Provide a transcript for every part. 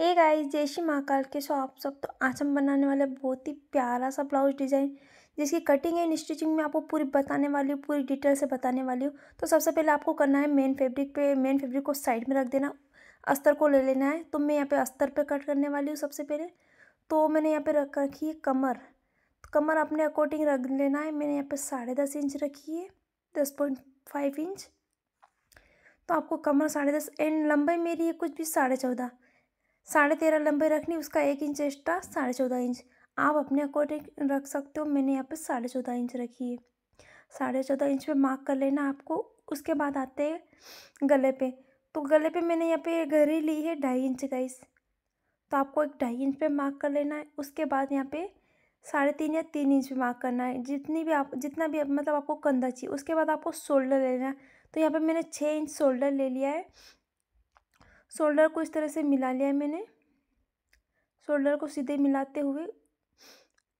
hey guys जय श्री महाकाल के सो आप सब तो आज हम बनाने वाले बहुत ही प्यारा सा ब्लाउज डिज़ाइन जिसकी कटिंग एंड स्टिचिंग में आपको पूरी बताने वाली हूँ पूरी डिटेल से बताने वाली हूँ तो सबसे पहले आपको करना है मेन फैब्रिक पे मेन फैब्रिक को साइड में रख देना अस्तर को ले लेना है तो मैं यहाँ पे अस्तर पे कट करने वाली हूँ सबसे पहले तो मैंने यहाँ पर रख रखी है कमर तो कमर अपने अकॉर्डिंग रख लेना है मैंने यहाँ पर साढ़े दस इंच रखी है दस पॉइंट फाइव इंच तो आपको कमर साढ़े दस एंड लंबाई मेरी है कुछ भी साढ़े चौदह साढ़े तेरह लंबे रखनी उसका एक इंच एक्स्ट्रा साढ़े चौदह इंच आप अपने अकॉर्डिंग रख सकते हो मैंने यहाँ पे साढ़े चौदह इंच रखी है साढ़े चौदह इंच पे मार्क कर लेना आपको उसके बाद आते हैं गले पे तो गले पे मैंने यहाँ पे घड़ी ली है ढाई इंच का इस तो आपको एक ढाई इंच पे मार्क कर लेना है उसके बाद यहाँ पे साढ़े तीन या तीन इंच पे मार्क करना है जितनी भी आप जितना भी मतलब आपको कंधा चाहिए उसके बाद आपको शोल्डर लेना है तो यहाँ पे मैंने छः इंच शोल्डर ले लिया है शोल्डर को इस तरह से मिला लिया मैंने शोल्डर को सीधे मिलाते हुए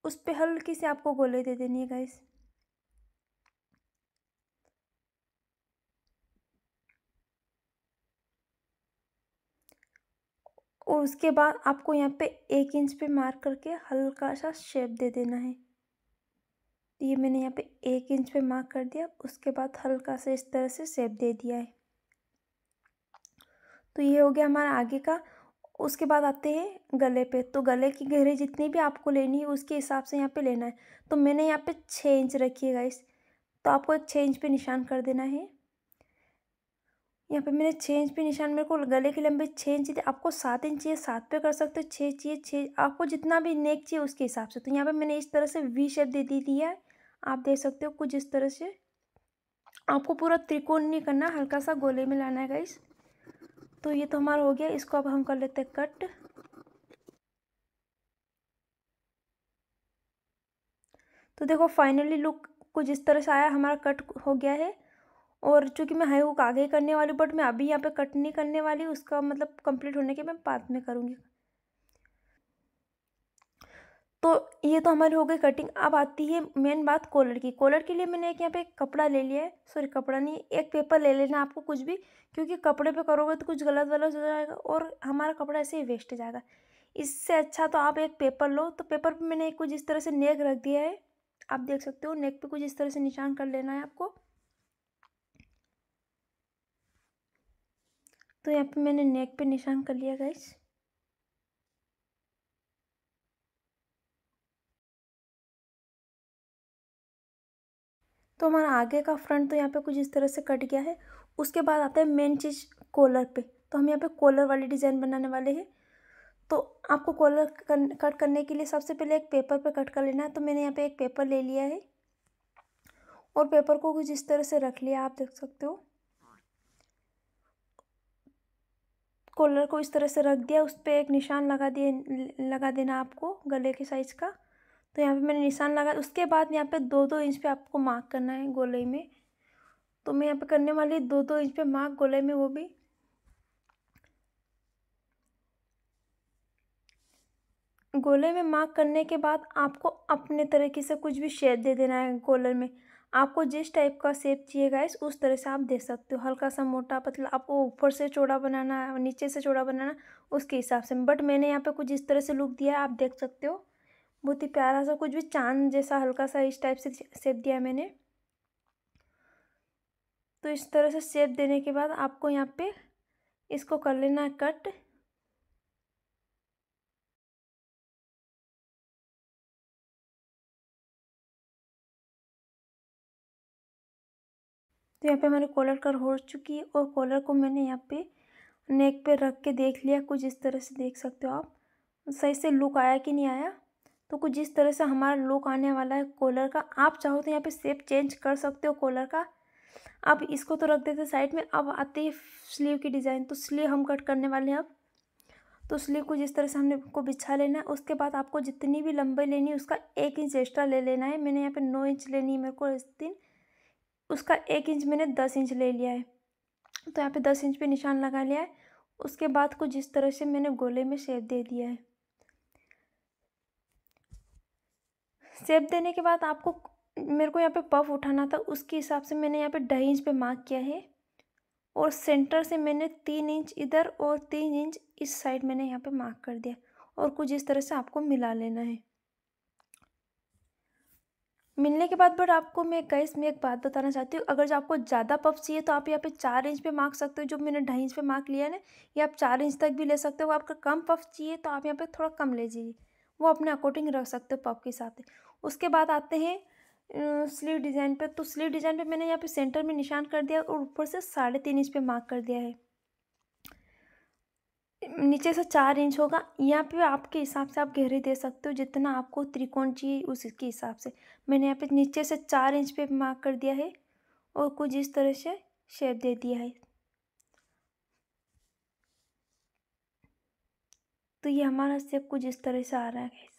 उस पर हल्की से आपको गोले दे देनी है गाइस और उसके बाद आपको यहाँ पे एक इंच पे मार्क करके हल्का सा शेप दे देना है तो ये मैंने यहाँ पे एक इंच पे मार्क कर दिया उसके बाद हल्का से इस तरह से शेप दे दिया है तो ये हो गया हमारा आगे का उसके बाद आते हैं गले पे तो गले की गहराई जितनी भी आपको लेनी है उसके हिसाब से यहाँ पे लेना है तो मैंने यहाँ पे छः इंच रखी है गाइस तो आपको एक छः इंच पे निशान कर देना है यहाँ पे मैंने छः इंच पे निशान मेरे को गले की लंबी छः इंच थी आपको सात इंच चाहिए सात पे कर सकते हो छः चाहिए छः आपको जितना भी नेक चाहिए उसके हिसाब से तो यहाँ पर मैंने इस तरह से वी शेप दे दी थी है आप देख सकते हो कुछ इस तरह से आपको पूरा त्रिकोण नहीं करना हल्का सा गोले में लाना है गाइस तो ये तो हमारा हो गया इसको अब हम कर लेते हैं कट तो देखो फाइनली लुक कुछ इस तरह से आया हमारा कट हो गया है और चूँकि मैं हाई हुक आगे करने वाली बट मैं अभी यहाँ पे कट नहीं करने वाली उसका मतलब कंप्लीट होने के मैं बाद में करूँगी तो ये तो हमारी हो गई कटिंग अब आती है मेन बात कॉलर की कॉलर के लिए मैंने एक यहाँ पे कपड़ा ले लिया है सॉरी कपड़ा नहीं एक पेपर ले लेना आपको कुछ भी क्योंकि कपड़े पे करोगे तो कुछ गलत वलत हो जाएगा और हमारा कपड़ा ऐसे ही वेस्ट जाएगा इससे अच्छा तो आप एक पेपर लो तो पेपर पर मैंने कुछ इस तरह से नेक रख दिया है आप देख सकते हो नेक पर कुछ इस तरह से निशान कर लेना है आपको तो यहाँ पर मैंने नेक पर निशान कर लिया गाइस तो हमारा आगे का फ्रंट तो यहाँ पे कुछ इस तरह से कट गया है उसके बाद आता है मेन चीज़ कॉलर पे तो हम यहाँ पे कॉलर वाले डिज़ाइन बनाने वाले हैं तो आपको कॉलर कट करने के लिए सबसे पहले एक पेपर पे कट कर लेना है तो मैंने यहाँ पे एक पेपर ले लिया है और पेपर को कुछ इस तरह से रख लिया आप देख सकते हो कॉलर को इस तरह से रख दिया उस पर एक निशान लगा दिए लगा देना आपको गले के साइज़ का तो यहाँ पे मैंने निशान लगा उसके बाद यहाँ पे दो दो इंच पे आपको मार्क करना है गोलाई में तो मैं यहाँ पे करने वाली दो दो इंच पे मार्क गोलाई में वो भी गोले में मार्क करने के बाद आपको अपने तरीके से कुछ भी शेप दे देना है गोले में आपको जिस टाइप का शेप चाहिए गाइस उस तरह से आप दे सकते हो हल्का सा मोटा पतला आपको ऊपर से चौड़ा बनाना है नीचे से चौड़ा बनाना उसके हिसाब से बट मैंने यहाँ पे कुछ इस तरह से लुक दिया है आप देख सकते हो बहुत ही प्यारा सा कुछ भी चांद जैसा हल्का सा इस टाइप से शेप दिया मैंने तो इस तरह से शेप देने के बाद आपको यहाँ पे इसको कर लेना है कट तो यहाँ पे हमारे कॉलर कर हो चुकी है और कॉलर को मैंने यहाँ पे नेक पे रख के देख लिया कुछ इस तरह से देख सकते हो आप सही से लुक आया कि नहीं आया तो कुछ जिस तरह से हमारा लुक आने वाला है कॉलर का आप चाहो तो यहाँ पे शेप चेंज कर सकते हो कॉलर का अब इसको तो रख देते साइड में अब आती है स्लीव की डिज़ाइन तो स्लीव हम कट करने वाले हैं अब तो स्लीव को जिस तरह से हमने को बिछा लेना है उसके बाद आपको जितनी भी लंबाई लेनी है उसका एक इंच एक्स्ट्रा ले लेना है मैंने यहाँ पे नौ इंच लेनी है मेरे को इस दिन उसका एक इंच मैंने दस इंच ले लिया है तो यहाँ पे दस इंच पे निशान लगा लिया है उसके बाद को जिस तरह से मैंने गोले में शेप दे दिया है सेप देने के बाद आपको मेरे को यहाँ पे पफ उठाना था उसके हिसाब से मैंने यहाँ पे ढाई इंच पे मार्क किया है और सेंटर से मैंने तीन इंच इधर और तीन इंच इस साइड मैंने यहाँ पे मार्क कर दिया और कुछ इस तरह से आपको मिला लेना है मिलने के बाद बट आपको मैं गैस में एक बात बताना चाहती हूँ अगर जो आपको ज़्यादा पफ चाहिए तो आप यहाँ पे चार इंच पे मार्क सकते हो जो मैंने ढाई इंच पे मार्क लिया है ना ये आप चार इंच तक भी ले सकते हो आपका कम पफ चाहिए तो आप यहाँ पे थोड़ा कम ले जाइए वो अपने अकॉर्डिंग रख सकते हो पफ के हिसाब से उसके बाद आते हैं स्लीव डिज़ाइन पे तो स्लीव डिज़ाइन पे मैंने यहाँ पे सेंटर में निशान कर दिया और ऊपर से साढ़े तीन इंच पे मार्क कर दिया है नीचे से चार इंच होगा यहाँ पे आपके हिसाब से आप गहरी दे सकते हो जितना आपको त्रिकोण चाहिए उसके हिसाब से मैंने यहाँ पे नीचे से चार इंच पे मार्क कर दिया है और कुछ इस तरह से शेप दे दिया है तो ये हमारा शेप कुछ इस तरह से आ रहा है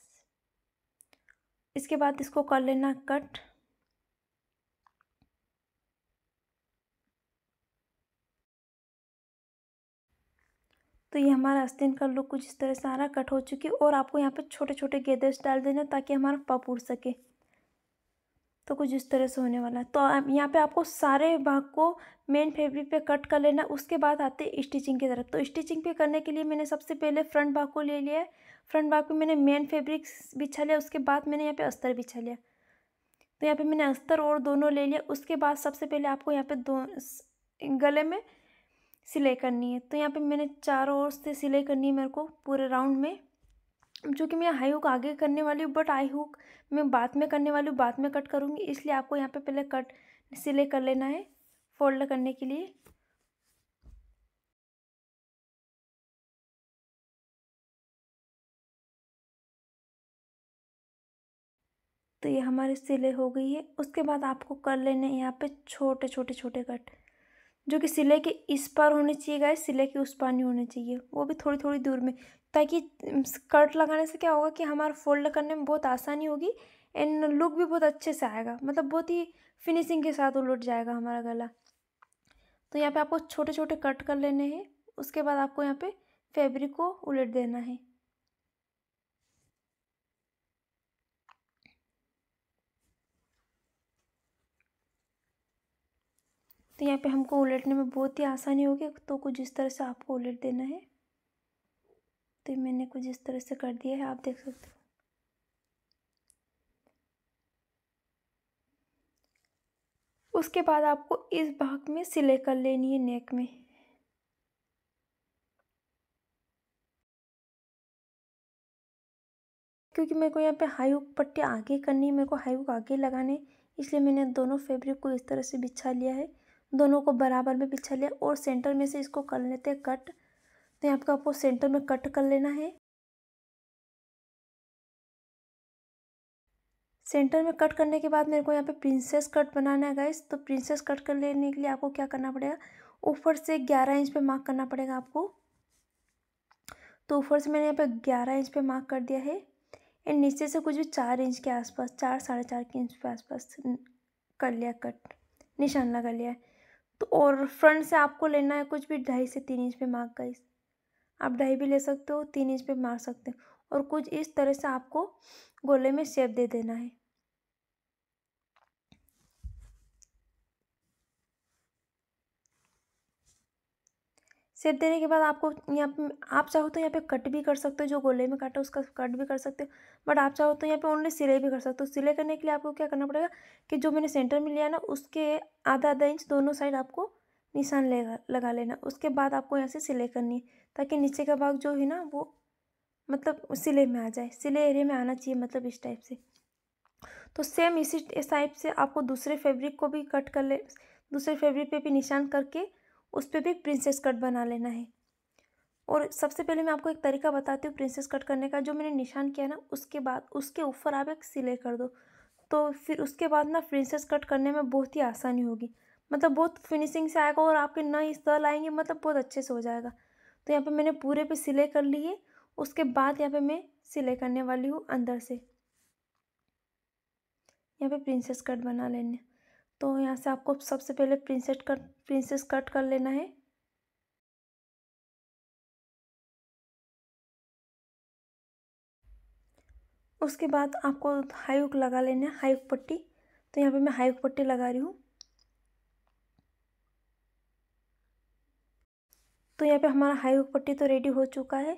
इसके बाद इसको कर लेना कट तो ये हमारा आस्तीन का लुक कुछ इस तरह सारा कट हो चुकी है और आपको यहाँ पे छोटे छोटे गेदर्स डाल देना ताकि हमारा पप उड़ सके तो कुछ इस तरह से होने वाला है तो यहाँ पे आपको सारे भाग को मेन फैब्रिक पे कट कर लेना उसके बाद आते हैं स्टिचिंग की तरफ तो स्टिचिंग पे करने के लिए मैंने सबसे पहले फ्रंट भाग को ले लिया है फ्रंट बैक पे मैंने मेन फैब्रिक्स बिछा लिया उसके बाद मैंने यहाँ पे अस्तर बिछा लिया तो यहाँ पे मैंने अस्तर और दोनों ले लिया उसके बाद सबसे पहले आपको यहाँ पे दो गले में सिलाई करनी है तो यहाँ पे मैंने चारों ओर से सिलाई करनी है मेरे को पूरे राउंड में जो कि मैं हाई हुक आगे करने वाली हूँ बट आई हुक मैं बाद में करने वाली हूँ बाद में कट करूँगी इसलिए आपको यहाँ पर पहले कट सिलाई कर लेना है फोल्ड करने के लिए तो ये हमारी सिलाई हो गई है उसके बाद आपको कर लेने यहाँ पे छोटे छोटे छोटे कट जो कि सिलाई के इस पार होने चाहिए गाय सिलाई के उस पार नहीं होने चाहिए वो भी थोड़ी थोड़ी दूर में ताकि कट लगाने से क्या होगा कि हमारा फोल्ड करने में बहुत आसानी होगी एंड लुक भी बहुत अच्छे से आएगा मतलब बहुत ही फिनिशिंग के साथ उलट जाएगा हमारा गला तो यहाँ पे आपको छोटे छोटे कट कर लेने हैं उसके बाद आपको यहाँ पे फैब्रिक को उलट देना है तो यहाँ पे हमको उलटने में बहुत ही आसानी होगी तो कुछ इस तरह से आपको उलट देना है तो मैंने कुछ इस तरह से कर दिया है आप देख सकते हो उसके बाद आपको इस भाग में सिलाई कर लेनी है नेक में क्योंकि मेरे को यहाँ पे हाई हुक पट्टी आगे करनी है मेरे को हाई हुक आगे लगाने इसलिए मैंने दोनों फैब्रिक को इस तरह से बिछा लिया है दोनों को बराबर में बिछा लिया और सेंटर में से इसको कर लेते हैं कट तो यहाँ पर आपको सेंटर में कट कर लेना है सेंटर में कट करने के बाद मेरे को यहाँ पे प्रिंसेस कट बनाना है गाइस तो प्रिंसेस कट कर लेने के लिए आपको क्या करना पड़ेगा ऊपर से ग्यारह इंच पे मार्क करना पड़ेगा आपको तो ऊपर से मैंने यहाँ पे ग्यारह इंच पे मार्क कर दिया है एंड नीचे से कुछ भी चार इंच के आसपास चार साढ़े चार के इंच के आसपास कर लिया कट निशान लगा लिया है तो और फ्रंट से आपको लेना है कुछ भी ढाई से तीन इंच पे मार्क का इस आप ढाई भी ले सकते हो तीन इंच पे मार सकते हो और कुछ इस तरह से आपको गोले में शेप दे देना है सेट देने के बाद आपको यहाँ पे आप चाहो तो यहाँ पे कट भी कर सकते हो जो गोले में काटा उसका कट भी कर सकते हो बट आप चाहो तो यहाँ पे ओनली सिलाई भी कर सकते हो सिलाई करने के लिए आपको क्या करना पड़ेगा कि जो मैंने सेंटर में लिया ना उसके आधा आधा इंच दोनों साइड आपको निशान लेगा लगा लेना उसके बाद आपको यहाँ से सिलाई करनी है ताकि नीचे का भाग जो है ना वो मतलब सिले में आ जाए सिले एरिया में आना चाहिए मतलब इस टाइप से तो सेम इसी टाइप से आपको दूसरे फेब्रिक को भी कट कर ले दूसरे फेब्रिक पर भी निशान करके उस पर भी एक प्रिंसेस कट बना लेना है और सबसे पहले मैं आपको एक तरीका बताती हूँ प्रिंसेस कट करने का जो मैंने निशान किया ना उसके बाद उसके ऊपर आप एक सिलाई कर दो तो फिर उसके बाद ना प्रिंसेस कट करने में बहुत ही आसानी होगी मतलब बहुत फिनिशिंग से आएगा और आपके नए स्थल आएंगे मतलब बहुत अच्छे से हो जाएगा तो यहाँ पे मैंने पूरे पे सिलाई कर ली है उसके बाद यहाँ पे मैं सिलाई करने वाली हूँ अंदर से यहाँ पे प्रिंसेस कट बना लेने तो यहाँ से आपको सबसे पहले प्रिंसेट कट प्रिंसेस कट कर लेना है उसके बाद आपको हुक लगा लेना है हाईक पट्टी तो यहाँ पे मैं हुक पट्टी लगा रही हूँ तो यहाँ पे हमारा हुक पट्टी तो रेडी हो चुका है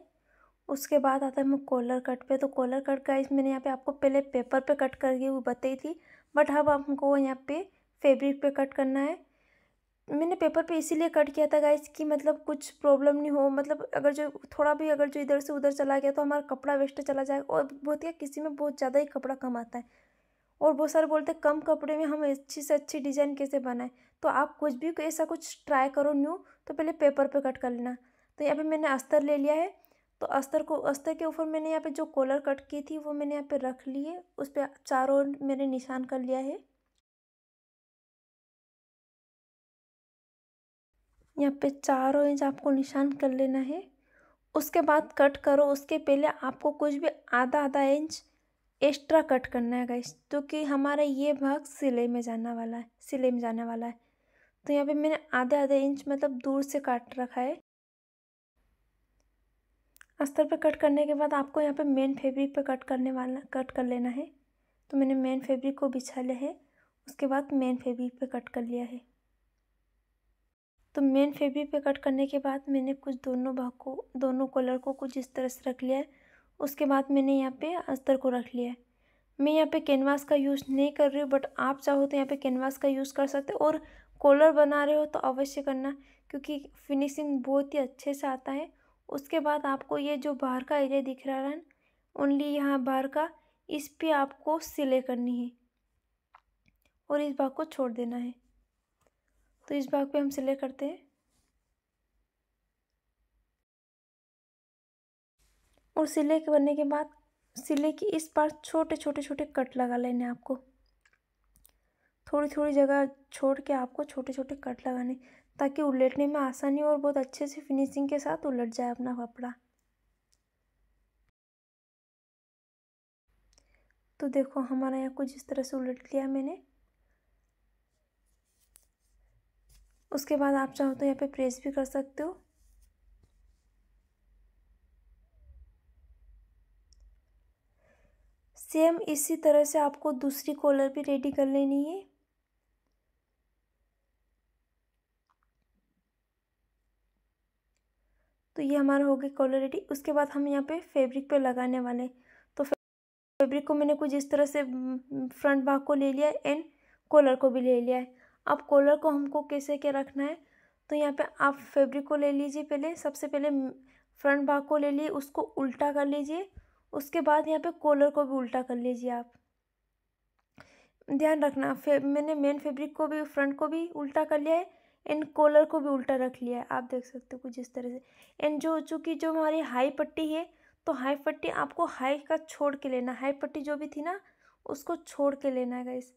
उसके बाद आता है मैं कॉलर कट पे तो कॉलर कट का मैंने यहाँ पे आपको पहले पेपर पे कट करके हुई बताई थी बट अब हमको यहाँ पे फैब्रिक पे कट करना है मैंने पेपर पे इसीलिए कट किया था गाइस कि मतलब कुछ प्रॉब्लम नहीं हो मतलब अगर जो थोड़ा भी अगर जो इधर से उधर चला गया तो हमारा कपड़ा वेस्ट चला जाएगा और बहुत क्या किसी में बहुत ज़्यादा ही कपड़ा कम आता है और बहुत सारे बोलते हैं कम कपड़े में हम अच्छी से अच्छी डिज़ाइन कैसे बनाएं तो आप कुछ भी ऐसा कुछ ट्राई करो न्यू तो पहले पेपर पे कट कर लेना तो यहाँ पे मैंने अस्तर ले लिया है तो अस्तर को अस्तर के ऊपर मैंने यहाँ पे जो कॉलर कट की थी वो मैंने यहाँ पे रख ली है उस पर चारों मैंने निशान कर लिया है यहाँ पे चारों इंच आपको निशान कर लेना है उसके बाद कट करो उसके पहले आपको कुछ भी आधा आधा इंच एक्स्ट्रा कट करना है गाइस क्योंकि तो हमारा ये भाग सिलाई में जाना वाला है सिलाई में जाने वाला है तो यहाँ पे मैंने आधे आधे इंच मतलब दूर से काट रखा है अस्तर पे कट करने के बाद आपको यहाँ पे मेन फैब्रिक पे कट करने वाला कट कर लेना है तो मैंने मेन फैब्रिक को बिछा लिया है उसके बाद मेन फैब्रिक पे कट कर लिया है तो मेन फेब्रिक पे कट करने के बाद मैंने कुछ दोनों भाग को दोनों कलर को कुछ इस तरह से रख लिया है उसके बाद मैंने यहाँ पे अस्तर को रख लिया है मैं यहाँ पे कैनवास का यूज़ नहीं कर रही हूँ बट आप चाहो तो यहाँ पे कैनवास का यूज़ कर सकते और कॉलर बना रहे हो तो अवश्य करना क्योंकि फिनिशिंग बहुत ही अच्छे से आता है उसके बाद आपको ये जो बाहर का एरिया दिख रहा है ओनली यहाँ बाहर का इस पर आपको सिले करनी है और इस भाग को छोड़ देना है तो इस भाग पे हम सिलाई करते हैं और के करने के बाद सिले की इस पर छोटे छोटे छोटे कट लगा लेने आपको थोड़ी थोड़ी जगह छोड़ के आपको छोटे छोटे कट लगाने ताकि उलटने में आसानी और बहुत अच्छे से फिनिशिंग के साथ उलट जाए अपना कपड़ा तो देखो हमारा यहाँ कुछ इस तरह से उलट लिया मैंने उसके बाद आप चाहो तो यहाँ पे प्रेस भी कर सकते हो सेम इसी तरह से आपको दूसरी कॉलर भी रेडी कर लेनी है तो ये हमारा हो गया कॉलर रेडी उसके बाद हम यहाँ पे फैब्रिक पे लगाने वाले तो फैब्रिक को मैंने कुछ इस तरह से फ्रंट हम्म, भाग को ले लिया एंड कॉलर को भी ले लिया है अब कॉलर को हमको कैसे क्या रखना है तो यहाँ पे आप फैब्रिक को ले लीजिए पहले सबसे पहले फ्रंट भाग को ले लिए उसको उल्टा कर लीजिए उसके बाद यहाँ पे कॉलर को भी उल्टा कर लीजिए आप ध्यान रखना मैंने मेन फैब्रिक को भी फ्रंट को भी उल्टा कर लिया है एंड कॉलर को भी उल्टा रख लिया है आप देख सकते हो कुछ इस तरह से एंड जो चूँकि जो हमारी हाई पट्टी है तो हाई पट्टी आपको हाई का छोड़ के लेना हाई पट्टी जो भी थी ना उसको छोड़ के लेना है गाइस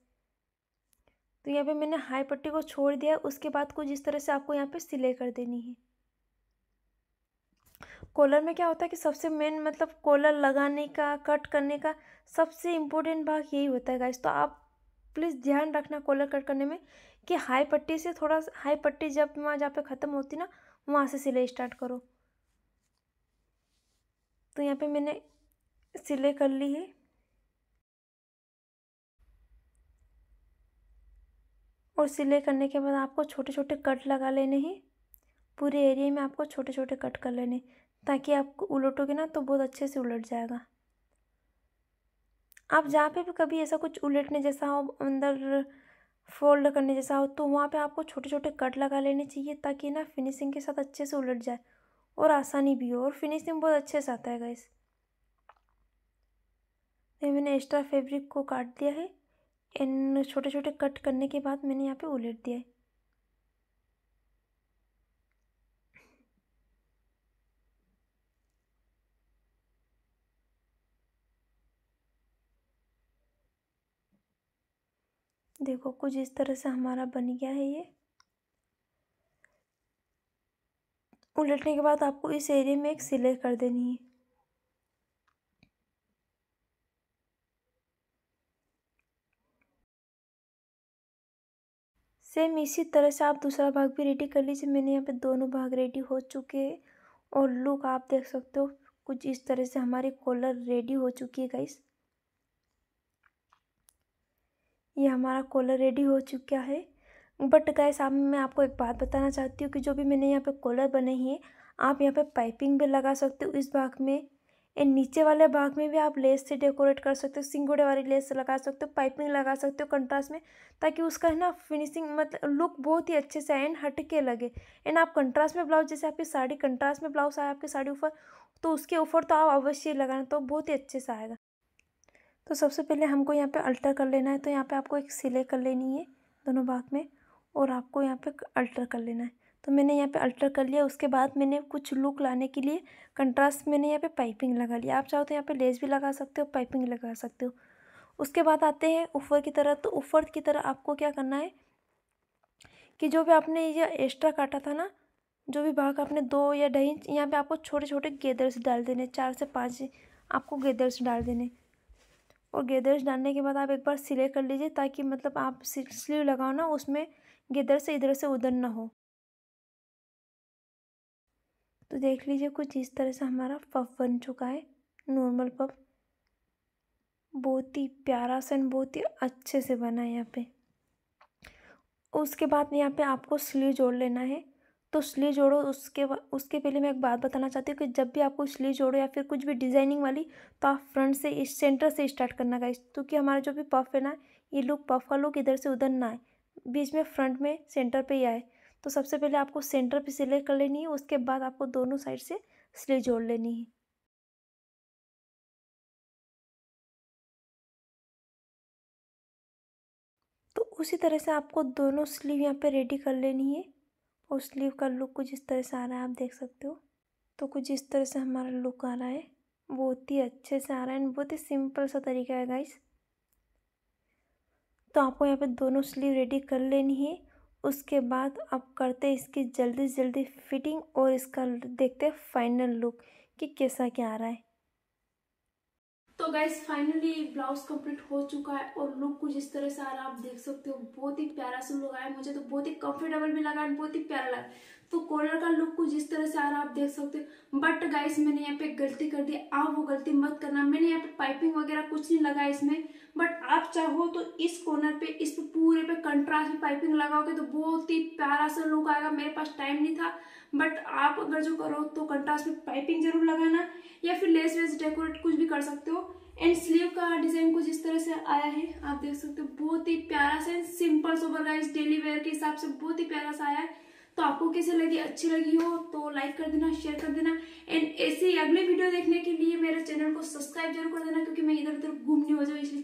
तो यहाँ पे मैंने हाई पट्टी को छोड़ दिया उसके बाद कुछ इस तरह से आपको यहाँ पे सिलाई कर देनी है कॉलर में क्या होता है कि सबसे मेन मतलब कॉलर लगाने का कट करने का सबसे इम्पोर्टेंट भाग यही होता है गाइस तो आप प्लीज़ ध्यान रखना कॉलर कट करने में कि हाई पट्टी से थोड़ा हाई पट्टी जब वहाँ जहाँ पर ख़त्म होती ना वहाँ से सिलाई स्टार्ट करो तो यहाँ पे मैंने सिलाई कर ली है और सिलाई करने के बाद आपको छोटे छोटे कट लगा लेने हैं पूरे एरिया में आपको छोटे छोटे कट कर लेने ताकि आपको उलटोगे ना तो बहुत अच्छे से उलट जाएगा आप जहाँ पे भी कभी ऐसा कुछ उलटने जैसा हो अंदर फोल्ड करने जैसा हो तो वहाँ पे आपको छोटे छोटे कट लगा लेने चाहिए ताकि ना फिनिशिंग के साथ अच्छे से उलट जाए और आसानी भी हो और फिनिशिंग बहुत अच्छे से आता है गाइस ये मैंने एक्स्ट्रा फैब्रिक को काट दिया है इन छोटे छोटे कट करने के बाद मैंने यहाँ पे उलट दिया है देखो कुछ इस तरह से हमारा बन गया है ये उलटने के बाद आपको इस एरिया में एक सिलाई कर देनी है सेम इसी तरह से आप दूसरा भाग भी रेडी कर लीजिए मैंने यहाँ पे दोनों भाग रेडी हो चुके हैं और लुक आप देख सकते हो कुछ इस तरह से हमारी कॉलर रेडी हो चुकी है गाइस ये हमारा कॉलर रेडी हो चुका है बट गाइस आप मैं आपको एक बात बताना चाहती हूँ कि जो भी मैंने यहाँ पे कॉलर बने हैं आप यहाँ पे पाइपिंग भी लगा सकते हो इस भाग में एंड नीचे वाले भाग में भी आप लेस से डेकोरेट कर सकते हो सिंगोड़े वाली लेस लगा सकते हो पाइपिंग लगा सकते हो कंट्रास्ट में ताकि उसका है ना फिनिशिंग मतलब लुक बहुत ही अच्छे से एंड हटके लगे एंड आप कंट्रास्ट में ब्लाउज जैसे आपकी साड़ी कंट्रास्ट में ब्लाउज आए आपकी साड़ी ऊपर तो उसके ऊपर तो आप अवश्य लगाना तो बहुत ही अच्छे से आएगा तो सबसे पहले हमको यहाँ पर अल्टर कर लेना है तो यहाँ पर आपको एक सिले कर लेनी है दोनों भाग में और आपको यहाँ पर अल्टर कर लेना है तो मैंने यहाँ पे अल्टर कर लिया उसके बाद मैंने कुछ लुक लाने के लिए कंट्रास्ट मैंने यहाँ पे पाइपिंग लगा लिया आप चाहो तो यहाँ पे लेस भी लगा सकते हो पाइपिंग लगा सकते हो उसके बाद आते हैं ऊपर की तरह तो ऊपर की तरह आपको क्या करना है कि जो भी आपने ये एक्स्ट्रा काटा था ना जो भी भाग आपने दो या ढाई इंच यहाँ पर आपको छोटे छोटे गेदर्स डाल देने चार से पाँच आपको गेदर्स डाल देने और गेदर्स डालने के बाद आप एक बार सिले कर लीजिए ताकि मतलब आप स्लीव लगाओ ना उसमें गेदर से इधर से उधर ना हो तो देख लीजिए कुछ इस तरह से हमारा पफ बन चुका है नॉर्मल पफ बहुत ही प्यारा सा बहुत ही अच्छे से बना है यहाँ पे उसके बाद यहाँ पे आपको स्ली जोड़ लेना है तो स्ली जोड़ो उसके उसके पहले मैं एक बात बताना चाहती हूँ कि जब भी आपको स्ली जोड़ो या फिर कुछ भी डिज़ाइनिंग वाली तो आप फ्रंट से इस सेंटर से स्टार्ट करना का क्योंकि हमारा जो भी पफ है ना ये लुक पफ का लुक इधर से उधर ना आए बीच में फ्रंट में सेंटर पे ही आए तो सबसे पहले आपको सेंटर पे सिलाई कर लेनी है उसके बाद आपको दोनों साइड से सिलाई जोड़ लेनी है तो उसी तरह से आपको दोनों स्लीव यहाँ पे रेडी कर लेनी है और स्लीव का लुक कुछ इस तरह से आ रहा है आप देख सकते हो तो कुछ इस तरह से हमारा लुक आ रहा है बहुत ही अच्छे से आ रहा है बहुत ही सिंपल सा तरीका है गाइस तो आपको यहाँ पे दोनों स्लीव रेडी कर लेनी है उसके बाद आप करते इसकी जल्दी से जल्दी फिटिंग और इसका देखते फाइनल लुक कि कैसा क्या आ रहा है तो गाइज फाइनली ब्लाउज कंप्लीट हो चुका है और लुक कुछ इस तरह से आ रहा है आप देख सकते हो बहुत ही प्यारा सा लुक आया मुझे तो बहुत ही कंफर्टेबल भी लगा बहुत ही प्यारा लगा तो कॉलर का लुक कुछ इस तरह से आ रहा आप देख सकते हो बट गाइस मैंने यहाँ पे गलती कर दी आप वो गलती मत करना मैंने यहाँ पे पाइपिंग वगैरह कुछ नहीं लगा इसमें बट आप चाहो तो इस कॉर्नर पे इस पे पूरे पे कंट्रास्ट में पाइपिंग लगाओगे तो बहुत ही प्यारा सा लुक आएगा मेरे पास टाइम नहीं था बट आप अगर जो करो तो कंट्रास्ट में पाइपिंग जरूर लगाना या फिर लेस वेस डेकोरेट कुछ भी कर सकते हो एंड स्लीव का डिजाइन कुछ इस तरह से आया है आप देख सकते हो बहुत ही प्यारा सा simple sober guys daily wear के हिसाब से बहुत ही प्यारा सा आया है तो आपको कैसे लगी अच्छी लगी हो तो लाइक कर देना शेयर कर देना एंड ऐसे ही अगले वीडियो देखने के लिए मेरे चैनल को सब्सक्राइब जरूर कर देना क्योंकि मैं इधर उधर घूमने हो जाऊँ इसलिए